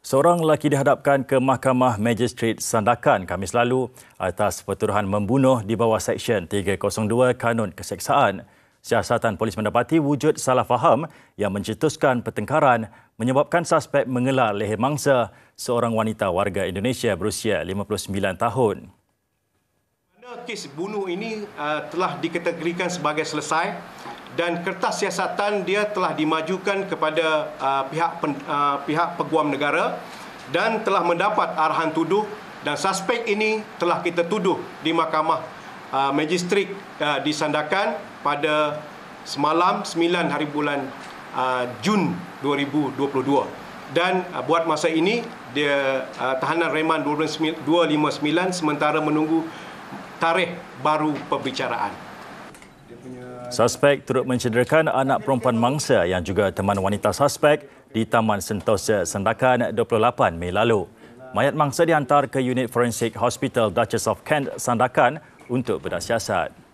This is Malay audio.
Seorang lelaki dihadapkan ke Mahkamah magistrat Sandakan Kamis lalu atas pertuduhan membunuh di bawah Seksyen 302 Kanun Keseksaan. Siasatan polis mendapati wujud salah faham yang mencetuskan pertengkaran menyebabkan suspek mengelar leher mangsa seorang wanita warga Indonesia berusia 59 tahun. Kes bunuh ini uh, telah dikategorikan sebagai selesai dan kertas siasatan dia telah dimajukan kepada uh, pihak pen, uh, pihak peguam negara dan telah mendapat arahan tuduh dan suspek ini telah kita tuduh di mahkamah uh, magistrik uh, di Sandakan pada semalam 9 hari bulan uh, Jun 2022 dan uh, buat masa ini dia uh, tahanan reman 259 sementara menunggu tarikh baru perbicaraan Suspek turut mencederakan anak perempuan mangsa yang juga teman wanita suspek di Taman Sentosa Sendakan 28 Mei lalu. Mayat mangsa dihantar ke unit forensik Hospital Duchess of Kent Sandakan untuk bedah siasat.